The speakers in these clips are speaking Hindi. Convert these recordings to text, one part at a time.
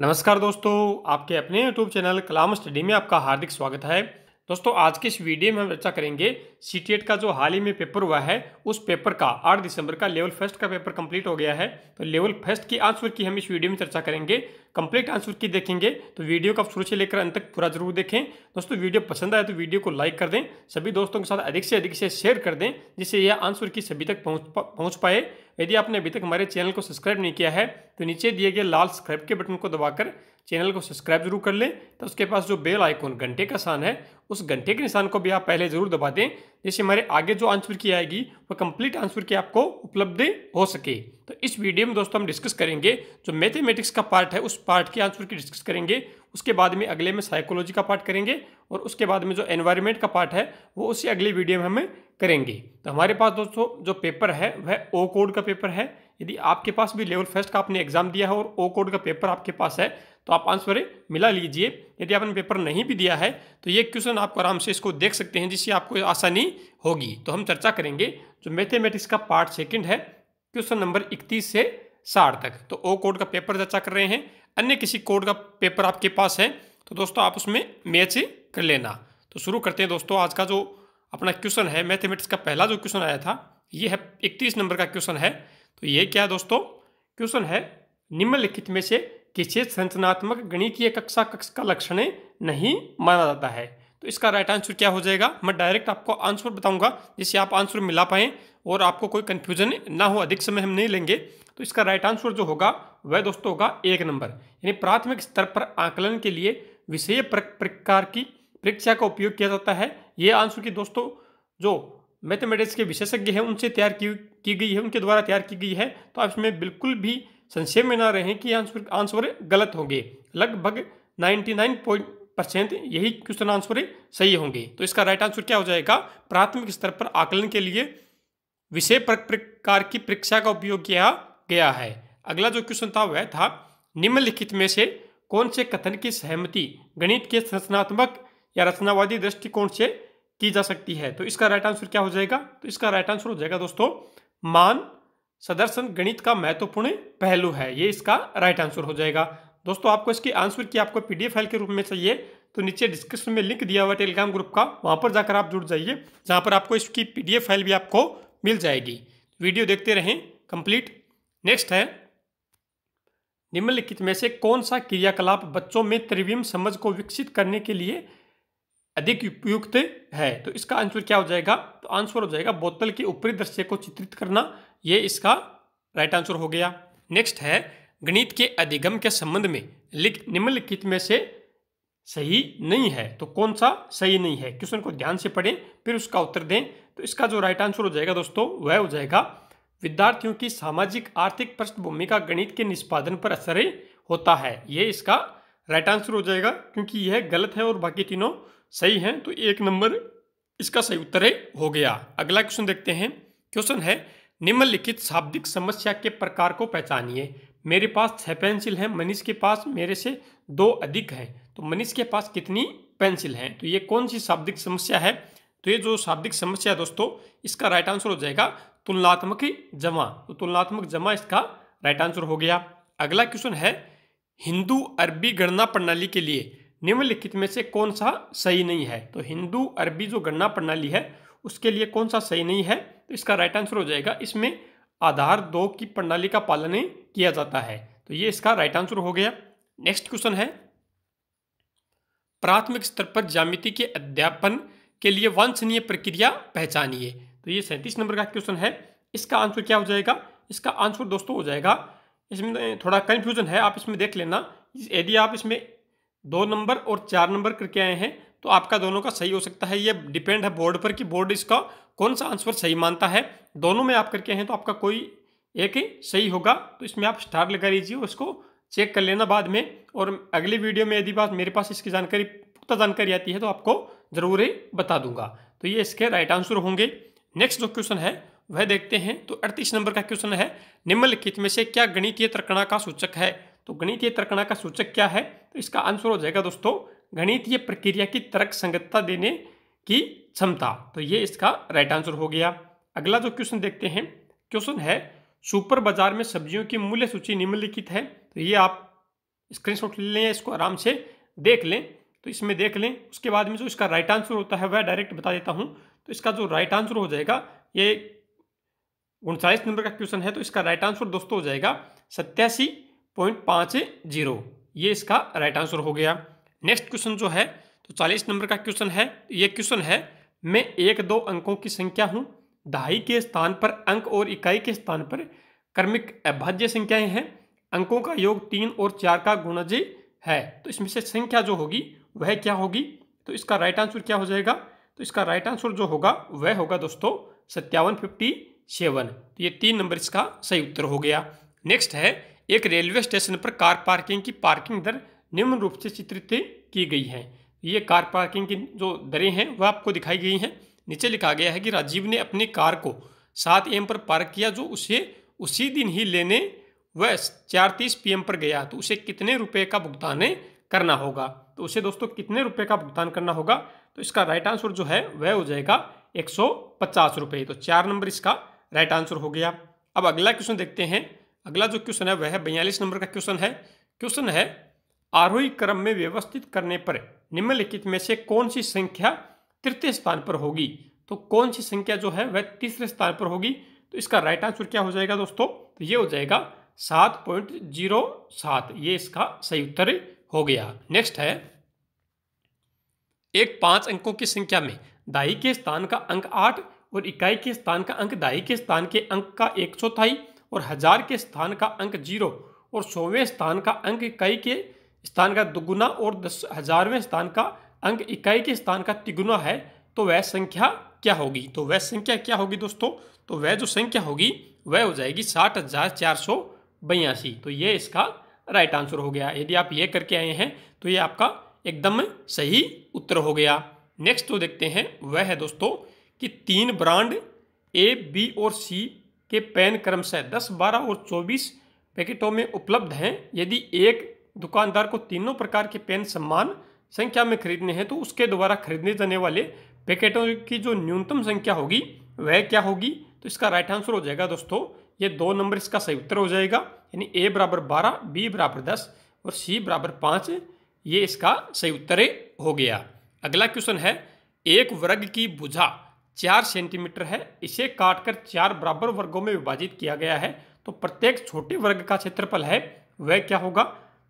नमस्कार दोस्तों आपके अपने यूट्यूब चैनल कलाम स्टडी में आपका हार्दिक स्वागत है दोस्तों आज के इस वीडियो में हम चर्चा करेंगे सी का जो हाल ही में पेपर हुआ है उस पेपर का 8 दिसंबर का लेवल फर्स्ट का पेपर कंप्लीट हो गया है तो लेवल फर्स्ट की आंसर की हम इस वीडियो में चर्चा करेंगे कंप्लीट आंसर की देखेंगे तो वीडियो को आप शुरू से लेकर अंत तक पूरा जरूर देखें दोस्तों वीडियो पसंद आए तो वीडियो को लाइक कर दें सभी दोस्तों के साथ अधिक से अधिक से शेयर कर दें जिससे यह आंसर की सभी तक पहुँच पहुँच पाए यदि आपने अभी तक हमारे चैनल को सब्सक्राइब नहीं किया है तो नीचे दिए गए लाल सब्सक्राइब के बटन को दबाकर चैनल को सब्सक्राइब जरूर कर लें तो उसके पास जो बेल आइकॉन घंटे का निशान है उस घंटे के निशान को भी आप पहले जरूर दबा दें जैसे हमारे आगे जो आंसर की आएगी वो कंप्लीट आंसर की आपको उपलब्ध हो सके तो इस वीडियो में दोस्तों हम डिस्कस करेंगे जो मैथमेटिक्स का पार्ट है उस पार्ट के आंसर की डिस्कस करेंगे उसके बाद में अगले में साइकोलॉजी का पार्ट करेंगे और उसके बाद में जो एनवायरनमेंट का पार्ट है वो उसी अगली वीडियो में हमें करेंगे तो हमारे पास दोस्तों जो पेपर है वह ओ कोड का पेपर है यदि आपके पास भी लेवल फर्स्ट का आपने एग्जाम दिया है और ओ कोड का पेपर आपके पास है तो आप आंसर मिला लीजिए यदि आपने पेपर नहीं भी दिया है तो ये क्वेश्चन आप आराम से इसको देख सकते हैं जिससे आपको आसानी होगी तो हम चर्चा करेंगे जो मैथेमेटिक्स का पार्ट सेकेंड है क्वेश्चन नंबर इकतीस से साठ तक तो ओ कोड का पेपर चर्चा कर रहे हैं अन्य किसी कोड का पेपर आपके पास है तो दोस्तों आप उसमें मैच कर लेना तो शुरू करते हैं दोस्तों आज का जो अपना क्वेश्चन है मैथमेटिक्स का पहला जो क्वेश्चन आया था ये है इकतीस नंबर का क्वेश्चन है तो ये क्या है दोस्तों क्वेश्चन है निम्नलिखित में से किसी संरचनात्मक गणितीय कक्षा कक्ष का लक्षण नहीं माना जाता है तो इसका राइट आंसर क्या हो जाएगा मैं डायरेक्ट आपको आंसर बताऊंगा जिससे आप आंसर मिला पाएँ और आपको कोई कन्फ्यूजन ना हो अधिक समय हम नहीं लेंगे तो इसका राइट आंसर जो होगा वह दोस्तों होगा एक नंबर यानी प्राथमिक स्तर पर आकलन के लिए विषय प्रकार की परीक्षा का उपयोग किया जाता है ये आंसर की दोस्तों जो मैथमेटिक्स के विशेषज्ञ हैं उनसे तैयार की, की गई है उनके द्वारा तैयार की गई है तो आप इसमें बिल्कुल भी संशय में ना रहें कि आंसर आंसर गलत होंगे लगभग पॉइंट परसेंट यही क्वेश्चन आंसर है सही होंगे तो इसका राइट आंसर क्या हो जाएगा प्राथमिक स्तर पर आकलन के लिए विषय प्रकार की परीक्षा का उपयोग किया गया है अगला जो क्वेश्चन था वह था निम्नलिखित में से कौन से कथन की सहमति गणित के रचनात्मक या रचनावादी दृष्टिकोण से की जा सकती है तो इसका राइट आंसर क्या हो जाएगा तो इसका राइट आंसर हो जाएगा दोस्तों मान सदर्शन गणित का महत्वपूर्ण पहलू है ये इसका राइट आंसर हो जाएगा दोस्तों आपको इसके आंसर की आपको पीडीएफ फाइल के रूप में चाहिए तो नीचे डिस्क्रिप्शन में लिंक दिया हुआ टेलीग्राम ग्रुप का वहाँ पर जाकर आप जुड़ जाइए जहाँ पर आपको इसकी पी फाइल भी आपको मिल जाएगी वीडियो देखते रहें कंप्लीट नेक्स्ट है निम्नलिखित में से कौन सा क्रियाकलाप बच्चों में त्रिविम समझ को विकसित करने के लिए अधिक उपयुक्त है तो इसका आंसर क्या हो जाएगा तो आंसर हो जाएगा बोतल के ऊपरी दृश्य को चित्रित करना ये इसका राइट आंसर हो गया नेक्स्ट है गणित के अधिगम के संबंध में निम्नलिखित में से सही नहीं है तो कौन सा सही नहीं है क्वेश्चन को ध्यान से पढ़ें फिर उसका उत्तर दें तो इसका जो राइट आंसर हो जाएगा दोस्तों वह हो जाएगा विद्यार्थियों की सामाजिक आर्थिक पृष्ठभूमि का गणित के निष्पादन पर असर होता है ये इसका राइट आंसर हो जाएगा क्योंकि यह गलत है और बाकी तीनों सही हैं तो एक नंबर इसका सही उत्तर हो गया अगला क्वेश्चन देखते हैं क्वेश्चन है निम्नलिखित शाब्दिक समस्या के प्रकार को पहचानिए मेरे पास छह पेंसिल हैं मनीष के पास मेरे से दो अधिक हैं तो मनीष के पास कितनी पेंसिल हैं तो ये कौन सी शाब्दिक समस्या है तो ये जो शाब्दिक समस्या है दोस्तों इसका राइट आंसर हो जाएगा तुलनात्मक जमा तो तुलनात्मक जमा इसका राइट आंसर हो गया अगला क्वेश्चन है हिंदू अरबी गणना प्रणाली के लिए निम्नलिखित में से कौन सा सही नहीं है तो हिंदू अरबी जो गणना प्रणाली है उसके लिए कौन सा सही नहीं है तो इसका राइट आंसर हो जाएगा इसमें आधार दो की प्रणाली का पालन किया जाता है तो ये इसका राइट आंसर हो गया नेक्स्ट क्वेश्चन है प्राथमिक स्तर पर जामिति के अध्यापन के लिए वांछनीय प्रक्रिया पहचानिए तो ये सैंतीस नंबर का क्वेश्चन है इसका आंसर क्या हो जाएगा इसका आंसर दोस्तों हो जाएगा इसमें थोड़ा कन्फ्यूजन है आप इसमें देख लेना यदि आप इसमें दो नंबर और चार नंबर करके आए हैं तो आपका दोनों का सही हो सकता है ये डिपेंड है बोर्ड पर कि बोर्ड इसका कौन सा आंसर सही मानता है दोनों में आप करके हैं तो आपका कोई एक ही सही होगा तो इसमें आप स्टार लगा लीजिए और चेक कर लेना बाद में और अगली वीडियो में यदि बात मेरे पास इसकी जानकारी पुख्ता जानकारी आती है तो आपको ज़रूर ही बता दूंगा तो ये इसके राइट आंसर होंगे नेक्स्ट जो क्वेश्चन है वह देखते हैं तो अड़तीस नंबर का क्वेश्चन है निम्नलिखित में से क्या गणितीय तर्कणा का सूचक है तो गणितीय तर्कणा का सूचक क्या है तो इसका आंसर हो जाएगा दोस्तों गणितीय प्रक्रिया की तर्क संगतता देने की क्षमता तो ये इसका राइट आंसर हो गया अगला जो क्वेश्चन देखते हैं क्वेश्चन है सुपर बाजार में सब्जियों की मूल्य सूची निम्नलिखित है तो ये आप स्क्रीनशॉट ले लें इसको आराम से देख लें तो इसमें देख लें उसके बाद में जो इसका राइट आंसर होता है वह डायरेक्ट बता देता हूँ तो इसका जो राइट आंसर हो जाएगा ये उनचालीस नंबर का क्वेश्चन है तो इसका राइट आंसर दोस्तों हो जाएगा सत्यासी पॉइंट पाँच जीरो ये इसका राइट आंसर हो गया नेक्स्ट क्वेश्चन जो है तो चालीस नंबर का क्वेश्चन है ये क्वेश्चन है मैं एक दो अंकों की संख्या हूँ दहाई के स्थान पर अंक और इकाई के स्थान पर क्रमिक अभाज्य संख्याएं हैं अंकों का योग तीन और चार का गुणजे है तो इसमें से संख्या जो होगी वह क्या होगी तो इसका राइट आंसर क्या हो जाएगा तो इसका राइट आंसर जो होगा वह होगा दोस्तों सत्तावन फिफ्टी सेवन तो ये तीन नंबर इसका सही उत्तर हो गया नेक्स्ट है एक रेलवे स्टेशन पर कार पार्किंग की पार्किंग दर निम्न रूप से चित्रित की गई है ये कार पार्किंग की जो दरें हैं वह आपको दिखाई गई हैं नीचे लिखा गया है कि राजीव ने अपनी कार को सात एम पर पार्क किया जो उसे उसी दिन ही लेने वह चार तीस पी पर गया तो उसे कितने रुपए का भुगतान करना होगा तो उसे दोस्तों कितने रुपए का भुगतान करना होगा तो इसका राइट आंसर जो है वह हो जाएगा एक सौ पचास रुपये तो चार नंबर इसका राइट आंसर हो गया अब अगला क्वेश्चन देखते हैं अगला जो क्वेश्चन है वह बयालीस नंबर का क्वेश्चन है क्वेश्चन है आरोही क्रम में व्यवस्थित करने पर निम्नलिखित में से कौन सी संख्या तृतीय स्थान पर होगी तो कौन सी संख्या जो है वह तीसरे स्थान पर होगी तो इसका राइट आंसर क्या हो जाएगा दोस्तों तो ये हो जाएगा सात पॉइंट जीरो सात ये इसका सही उत्तर हो गया नेक्स्ट है एक पांच अंकों की संख्या में दाई के स्थान का अंक आठ और इकाई के स्थान का अंक दाई के स्थान के अंक का एक चौथाई और हजार के स्थान का अंक जीरो और सौवें स्थान का अंक इकाई के स्थान का दुगुना और दस हजारवें स्थान का अंक इकाई के स्थान का तिगुना है तो वह संख्या क्या होगी तो वह संख्या क्या होगी दोस्तों तो वह जो संख्या होगी वह हो जाएगी साठ हजार चार सौ बयासी तो ये इसका राइट आंसर हो गया यदि आप ये करके आए हैं तो ये आपका एकदम सही उत्तर हो गया नेक्स्ट जो तो देखते हैं वह है दोस्तों कि तीन ब्रांड ए बी और सी के पेन क्रमशः दस बारह और चौबीस पैकेटों में उपलब्ध हैं यदि एक दुकानदार को तीनों प्रकार के पेन सम्मान संख्या में खरीदने हैं तो उसके द्वारा खरीदने जाने वाले पैकेटों की जो न्यूनतम संख्या होगी वह क्या होगी तो इसका राइट आंसर हो जाएगा दोस्तों ये दो नंबर इसका सही उत्तर हो जाएगा यानी ए बराबर बारह बी बराबर दस और सी बराबर पाँच ये इसका सही उत्तर हो गया अगला क्वेश्चन है एक वर्ग की भुझा चार सेंटीमीटर है इसे काटकर चार बराबर वर्गों में विभाजित किया गया है तो प्रत्येक छोटे वर्ग का क्षेत्रफल है वह क्या होगा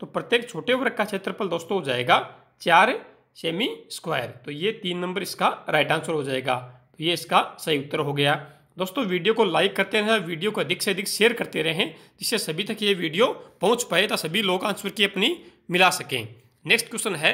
तो प्रत्येक छोटे वर्ग का क्षेत्रफल दोस्तों हो जाएगा चार सेमी स्क्वायर तो ये तीन नंबर इसका राइट आंसर हो जाएगा तो ये इसका सही उत्तर हो गया दोस्तों वीडियो को लाइक करते रहें वीडियो को अधिक से अधिक शेयर करते रहें जिससे सभी तक ये वीडियो पहुंच पाए तो सभी लोग आंसर की अपनी मिला सकें नेक्स्ट क्वेश्चन है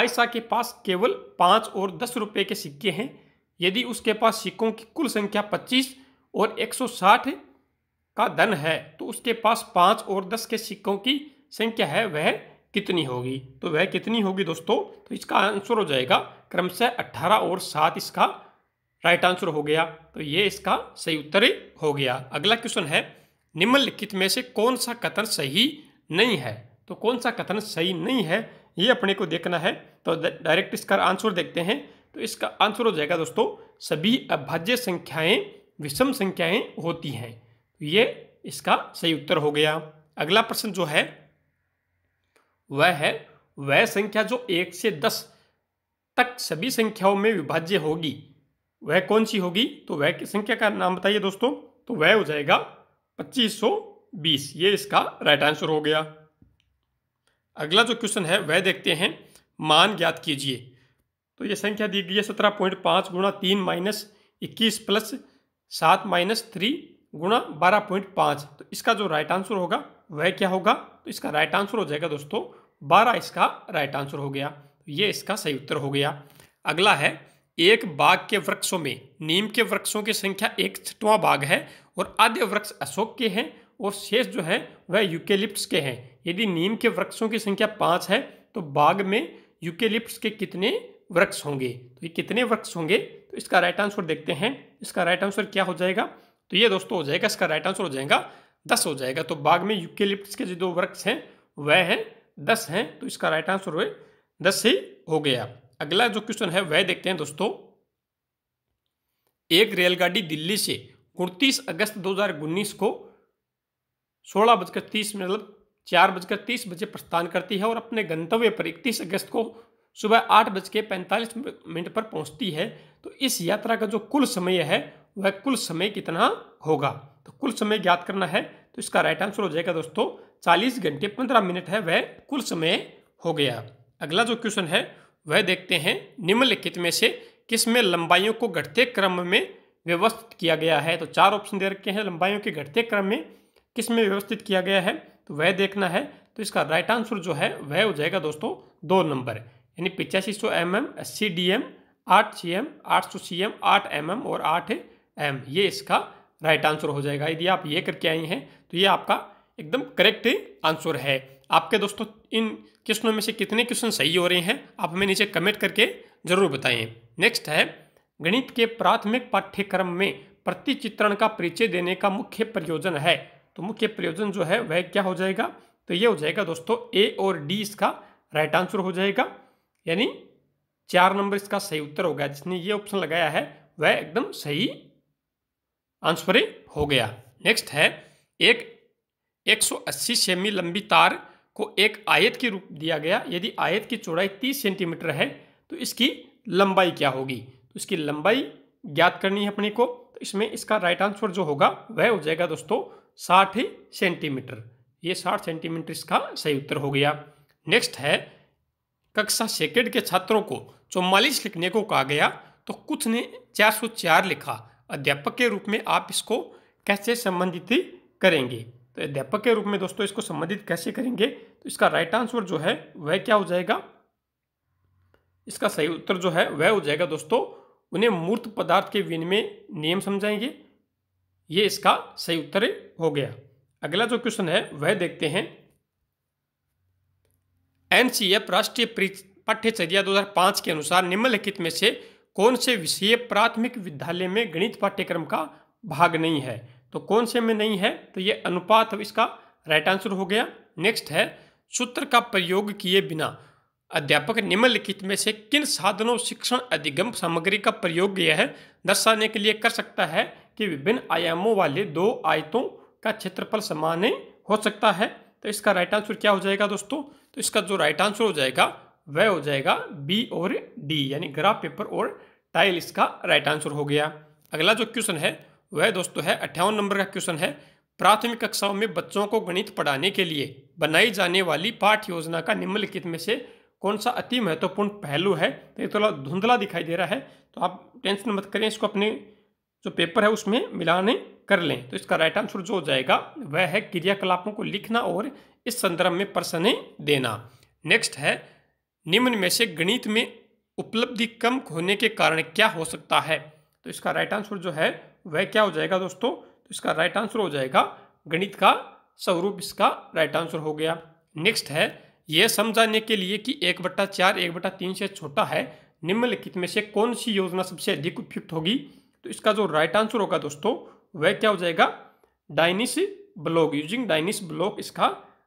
आयशा के पास केवल पाँच और दस रुपये के सिक्के हैं यदि उसके पास सिक्कों की कुल संख्या पच्चीस और एक सौ साठ का धन है तो उसके पास पाँच और दस के सिक्कों की संख्या है वह कितनी होगी तो वह कितनी होगी दोस्तों तो इसका आंसर हो जाएगा क्रमशः अट्ठारह और सात इसका राइट आंसर हो गया तो ये इसका सही उत्तर हो गया अगला क्वेश्चन है निम्नलिखित में से कौन सा कथन सही नहीं है तो कौन सा कथन सही नहीं है ये अपने को देखना है तो डायरेक्ट इसका आंसर देखते हैं तो इसका आंसर हो जाएगा दोस्तों सभी अभाज्य संख्याएं विषम संख्याएं होती हैं तो ये इसका सही उत्तर हो गया अगला प्रश्न जो है वह है वह संख्या जो एक से दस तक सभी संख्याओं में विभाज्य होगी वह कौन सी होगी तो वह की संख्या का नाम बताइए दोस्तों तो वह हो जाएगा 2520 ये इसका राइट आंसर हो गया अगला जो क्वेश्चन है वह देखते हैं मान ज्ञात कीजिए तो ये संख्या दी गई है सत्रह पॉइंट पाँच गुणा तीन माइनस इक्कीस प्लस सात माइनस थ्री गुणा बारह पॉइंट पाँच तो इसका जो राइट आंसर होगा वह क्या होगा तो इसका राइट आंसर हो जाएगा दोस्तों बारह इसका राइट आंसर हो गया तो ये इसका सही उत्तर हो गया अगला है एक बाग के वृक्षों में नीम के वृक्षों की संख्या एक छठवा बाग है और आधे वृक्ष अशोक के हैं और शेष जो है वह यूकेलिप्स के हैं यदि नीम के वृक्षों की संख्या पाँच है तो बाग में यूकेलिप्स के कितने वृक्ष होंगे तो ये कितने वृक्ष होंगे तो इसका राइट आंसर देखते हैं इसका राइट आंसर क्या हो जाएगा तो ये दोस्तों हो जाएगा इसका राइट आंसर हो जाएगा दस हो जाएगा तो बाग में यूकेलिप्स के जो दो वृक्ष हैं वह हैं दस हैं तो इसका राइट आंसर हुए दस ही हो गया अगला जो क्वेश्चन है वह देखते हैं दोस्तों एक रेलगाड़ी दिल्ली से उनतीस अगस्त दो को सोलह बजकर तीस मतलब चार बजकर तीस बजे प्रस्थान करती है और अपने गंतव्य पर इकतीस अगस्त को सुबह आठ बज के पैंतालीस मिनट पर पहुंचती है तो इस यात्रा का जो कुल समय है वह कुल समय कितना होगा तो कुल समय ज्ञात करना है तो इसका राइट आंसर हो जाएगा दोस्तों चालीस घंटे पंद्रह मिनट है वह कुल समय हो गया अगला जो क्वेश्चन है वह देखते हैं निम्नलिखित में से किस में लंबाइयों को घटते क्रम में व्यवस्थित किया गया है तो चार ऑप्शन दे रखे हैं लंबाइयों के घटते क्रम में किस में व्यवस्थित किया गया है तो वह देखना है तो इसका राइट आंसर जो है वह हो जाएगा दोस्तों दो नंबर यानी पिचासी सौ एम एम अस्सी डी एम आठ सी एम आठ सौ सी एम आठ एम एम और आठ एम ये इसका राइट आंसर हो जाएगा यदि आप ये करके आई हैं तो ये आपका एकदम करेक्ट आंसर है आपके दोस्तों इन क्वेश्चनों में से कितने क्वेश्चन सही हो रहे हैं आप हमें नीचे कमेंट करके जरूर बताएं नेक्स्ट है गणित के प्राथमिक पाठ्यक्रम में प्रतिचित्रण का परिचय देने का मुख्य प्रयोजन है तो मुख्य प्रयोजन जो है वह क्या हो जाएगा तो ये हो जाएगा दोस्तों ए और डी इसका राइट आंसर हो जाएगा यानी चार नंबर इसका सही उत्तर होगा जिसने ये ऑप्शन लगाया है वह एकदम सही आंसर हो गया नेक्स्ट है एक 180 सेमी लंबी तार को एक आयत के रूप दिया गया यदि आयत की चौड़ाई तीस सेंटीमीटर है तो इसकी लंबाई क्या होगी तो इसकी लंबाई ज्ञात करनी है अपने को तो इसमें इसका राइट आंसर जो होगा वह हो जाएगा दोस्तों साठ सेंटीमीटर ये साठ सेंटीमीटर इसका सही उत्तर हो गया नेक्स्ट है कक्षा सेकेंड के छात्रों को चौवालीस लिखने को कहा गया तो कुछ ने 404 लिखा अध्यापक के रूप में आप इसको कैसे संबंधित करेंगे तो अध्यापक के रूप में दोस्तों इसको संबंधित कैसे करेंगे तो इसका राइट आंसर जो है वह क्या हो जाएगा इसका सही उत्तर जो है वह हो जाएगा दोस्तों उन्हें मूर्त पदार्थ के विनिमय नियम समझाएंगे ये इसका सही उत्तर हो गया अगला जो क्वेश्चन है वह देखते हैं एनसीएफ राष्ट्रीय पाठ्यचर्या 2005 के अनुसार निम्नलिखित में से कौन से विषय प्राथमिक विद्यालय में गणित पाठ्यक्रम का भाग नहीं है तो कौन से में नहीं है तो ये अनुपात अब इसका राइट आंसर हो गया नेक्स्ट है सूत्र का प्रयोग किए बिना अध्यापक निम्नलिखित में से किन साधनों शिक्षण अधिगम सामग्री का प्रयोग यह है दर्शाने के लिए कर सकता है कि विभिन्न आयामों वाले दो आयतों का क्षेत्रफल समान हो सकता है तो इसका राइट आंसर क्या हो जाएगा दोस्तों तो इसका जो राइट आंसर हो जाएगा वह हो जाएगा बी और डी यानी ग्राफ पेपर और टाइल इसका राइट आंसर हो गया अगला जो क्वेश्चन है वह दोस्तों है अट्ठावन नंबर का क्वेश्चन है प्राथमिक कक्षाओं में बच्चों को गणित पढ़ाने के लिए बनाई जाने वाली पाठ योजना का निम्नलिखित में से कौन सा अति महत्वपूर्ण पहलू है तो ये थोड़ा धुंधला दिखाई दे रहा है तो आप टेंशन मत करें इसको अपने जो पेपर है उसमें मिलाने कर लें तो इसका राइट आंसर जो हो जाएगा वह है क्रियाकलापों को लिखना और इस संदर्भ में प्रश्न देना नेक्स्ट है निम्न में से गणित में उपलब्धि कम होने के कारण क्या हो सकता है तो इसका राइट आंसर जो है वह क्या हो जाएगा दोस्तों तो इसका राइट आंसर हो जाएगा गणित का स्वरूप इसका राइट आंसर हो गया नेक्स्ट है यह समझाने के लिए कि एक बट्टा चार एक बट्टा तीन से छोटा है निम्नलिखित में से कौन सी योजना सबसे अधिक उपयुक्त होगी तो इसका जो राइट आंसर होगा दोस्तों वह क्या हो जाएगा Dienes block using Dienes block इसका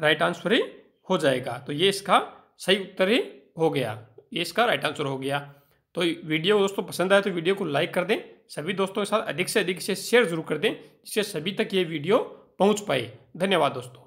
राइट आंसर ही हो जाएगा तो ये इसका सही उत्तर ही हो गया ये इसका राइट आंसर हो गया तो वीडियो दोस्तों पसंद आए तो वीडियो को लाइक कर दें सभी दोस्तों के साथ अधिक से अधिक इसे शेयर जरूर कर दें जिससे सभी तक ये वीडियो पहुँच पाए धन्यवाद दोस्तों